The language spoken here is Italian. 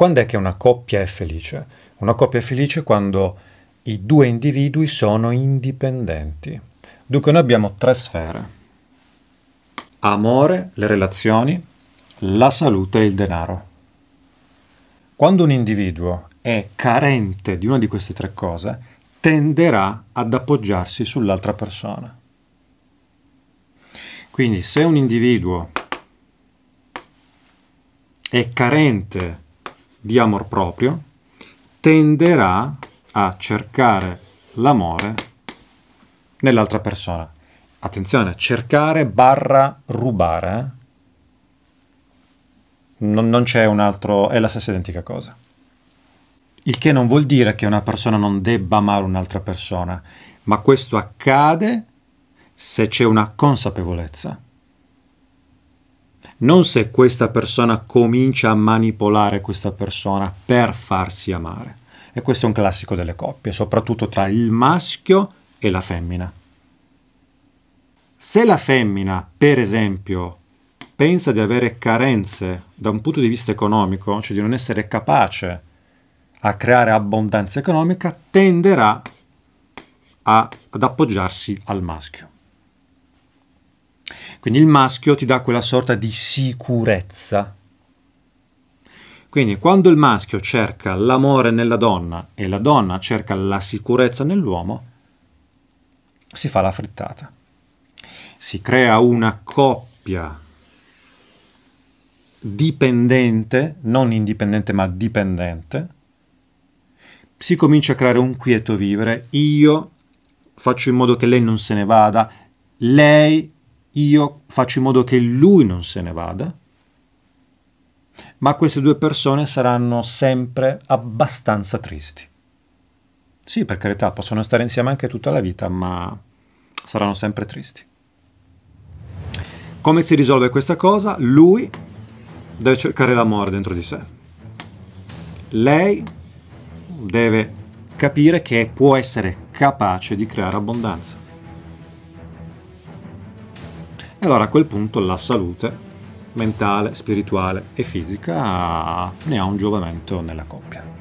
Quando è che una coppia è felice? Una coppia è felice quando i due individui sono indipendenti. Dunque noi abbiamo tre sfere. Amore, le relazioni, la salute e il denaro. Quando un individuo è carente di una di queste tre cose, tenderà ad appoggiarsi sull'altra persona. Quindi se un individuo è carente di amor proprio tenderà a cercare l'amore nell'altra persona. Attenzione, cercare barra rubare. Eh? Non, non c'è un altro, è la stessa identica cosa. Il che non vuol dire che una persona non debba amare un'altra persona, ma questo accade se c'è una consapevolezza non se questa persona comincia a manipolare questa persona per farsi amare. E questo è un classico delle coppie, soprattutto tra il maschio e la femmina. Se la femmina, per esempio, pensa di avere carenze da un punto di vista economico, cioè di non essere capace a creare abbondanza economica, tenderà a, ad appoggiarsi al maschio. Quindi il maschio ti dà quella sorta di sicurezza. Quindi quando il maschio cerca l'amore nella donna e la donna cerca la sicurezza nell'uomo, si fa la frittata. Si crea una coppia dipendente, non indipendente ma dipendente, si comincia a creare un quieto vivere, io faccio in modo che lei non se ne vada, lei io faccio in modo che lui non se ne vada, ma queste due persone saranno sempre abbastanza tristi. Sì, per carità, possono stare insieme anche tutta la vita, ma saranno sempre tristi. Come si risolve questa cosa? Lui deve cercare l'amore dentro di sé. Lei deve capire che può essere capace di creare abbondanza. E allora a quel punto la salute mentale, spirituale e fisica ne ha un giovamento nella coppia.